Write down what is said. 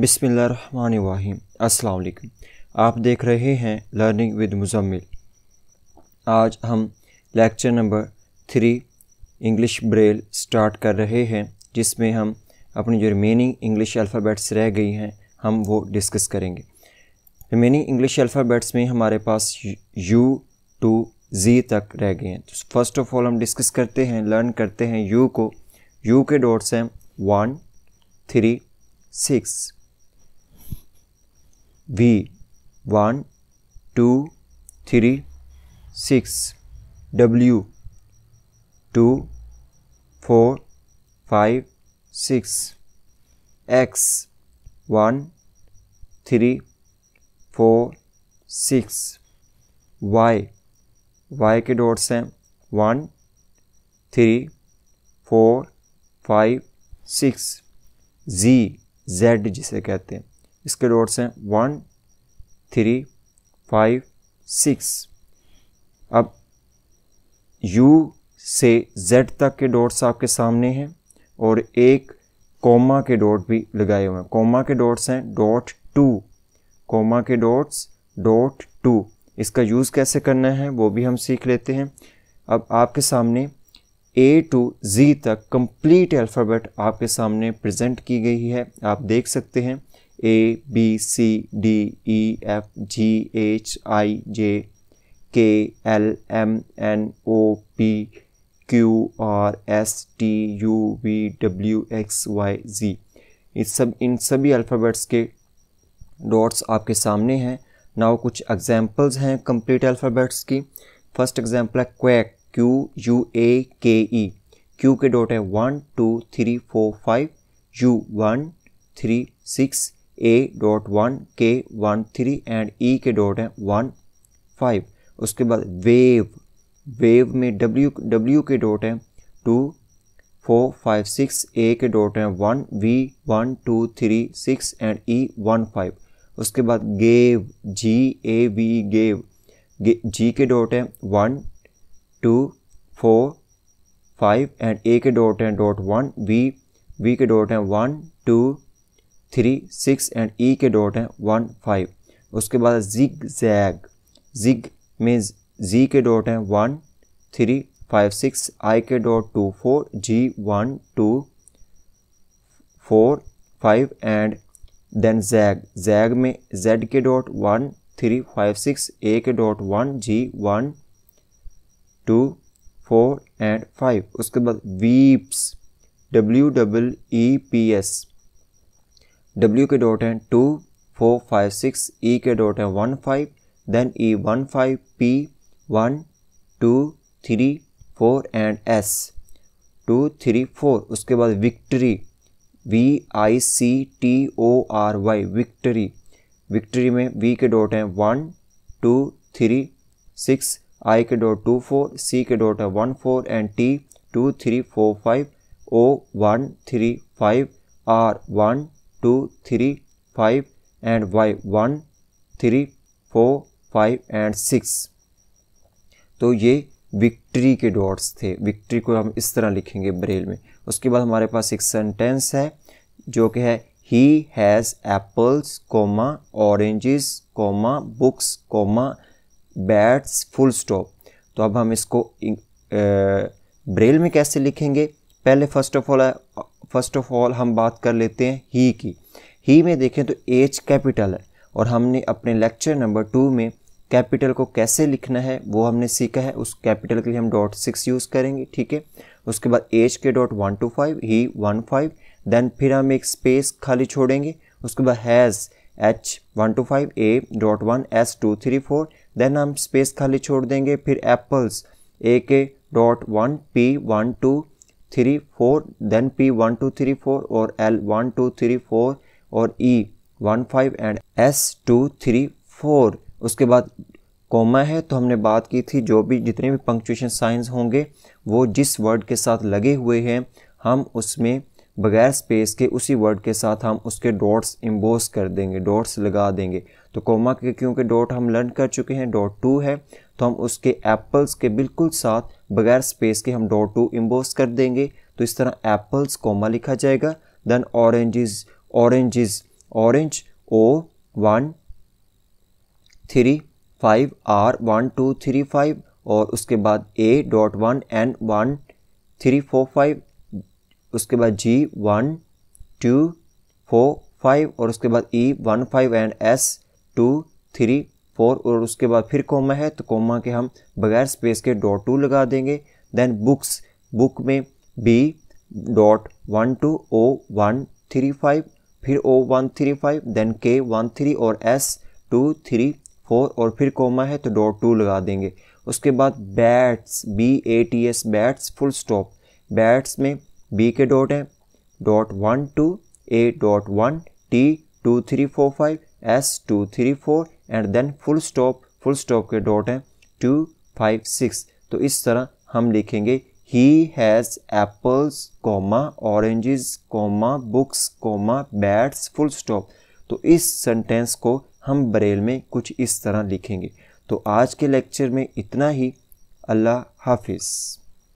बिसमीम अस्सलाम आप देख रहे हैं लर्निंग विद मुजम्मिल आज हम lecture number three English Braille start कर रहे हैं जिसमें हम अपनी जो रिमेनिंग इंग्लिश अल्फ़ाबेट्स रह गई हैं हम वो डिस्कस करेंगे रिमेनिंग इंग्लिश अल्फ़ाबेट्स में हमारे पास यू टू जी तक रह गए हैं तो फर्स्ट ऑफ ऑल हम डिस्कस करते हैं लर्न करते हैं यू को यू के डॉट्स हैं one three six V one two three six W two four five six X one three four six Y Y के डॉट्स हैं one three four five six Z Z जिसे कहते हैं इसके dots हैं one three five six अब U से Z तक के डॉट्स आपके सामने हैं और एक कोमा के डॉट भी लगाए हुए हैं कोमा के डॉट्स हैं डॉट टू कोमा के डॉट्स डॉट टू इसका यूज़ कैसे करना है वो भी हम सीख लेते हैं अब आपके सामने ए टू जी तक कंप्लीट अल्फ़ाबेट आपके सामने प्रेजेंट की गई है आप देख सकते हैं A B C D E F G H I J K L M N O P Q R S T U V W X Y Z इस सब इन सभी अल्फ़ाबेट्स के डॉट्स आपके सामने हैं नाउ कुछ एग्जांपल्स हैं कंप्लीट अल्फ़ाबेट्स की फर्स्ट एग्जांपल है quack Q U A K E Q के डॉट है one two three four five U one three six A dot one के वन थ्री एंड ई के डॉट हैं one five उसके बाद wave wave में W W के dot हैं two four five six A के डॉट हैं one V one two three six and E one five उसके बाद gave G A V gave G के डॉट हैं one two four five and A के dot हैं dot one V V के dot हैं one two three six and E के dot हैं वन फाइव उसके बाद zig zag zig means Z के डॉट हैं one three five six I के dot two four G one two four five and then zag zag में Z के dot one three five six A के dot one G one two four and five उसके बाद weeps W W E P S W के dot हैं two four five six E e के dot हैं one five then E e one five P one two three four and S two three four उसके बाद victory V I C T O R Y victory victory में V के dot हैं one two three six I के dot two four C के dot है one four and T two three four five O one three five R one two three five and Y one three four five and six तो ये victory के dots थे victory को हम इस तरह लिखेंगे ब्रेल में उसके बाद हमारे पास एक सेंटेंस है जो कि है he has apples comma oranges comma books comma bats full stop तो अब हम इसको ब्रेल में कैसे लिखेंगे पहले first of all first of all हम बात कर लेते हैं ही की ही में देखें तो एच कैपिटल है और हमने अपने लेक्चर नंबर टू में कैपिटल को कैसे लिखना है वो हमने सीखा है उस कैपिटल के लिए हम डॉट सिक्स यूज़ करेंगे ठीक है उसके बाद H K dot one two five he one five then फिर हम एक स्पेस खाली छोड़ेंगे उसके बाद has H one two five A dot one S two three four then हम स्पेस खाली छोड़ देंगे फिर एप्पल्स ए के dot one P one two three four then P one two three four और L one two three four और E one five and S two three four उसके बाद कोमा है तो हमने बात की थी जो भी जितने भी पंक्चुएशन साइंस होंगे वो जिस वर्ड के साथ लगे हुए हैं हम उसमें बगैर स्पेस के उसी वर्ड के साथ हम उसके डॉट्स इम्बोज कर देंगे डॉट्स लगा देंगे तो कोमा के क्योंकि डॉट हम लर्न कर चुके हैं डॉट टू है तो हम उसके एप्पल्स के बिल्कुल साथ बगैर स्पेस के हम डॉट टू इम्बोस कर देंगे तो इस तरह एप्पल्स कोमा लिखा जाएगा then oranges oranges orange O one three five R one two three five और उसके बाद A dot one N one three four five उसके बाद G one two four five और उसके बाद E one five and S two three four और उसके बाद फिर कोमा है तो कोमा के हम बगैर स्पेस के डॉट टू लगा देंगे देन बुक्स बुक में B dot one two O one three five फिर O one three five then K one three और एस टू थ्री फोर और फिर कोमा है तो डॉट टू लगा देंगे उसके बाद bats B A T S bats full stop bats में बी के डॉट हैं dot one two A dot one T two three four five S two three four and then full stop full stop K dot हैं two five six तो इस तरह हम लिखेंगे he has apples comma oranges comma books comma bats full stop तो इस sentence को हम बरेल में कुछ इस तरह लिखेंगे तो आज के लेक्चर में इतना ही अल्लाह हाफिज़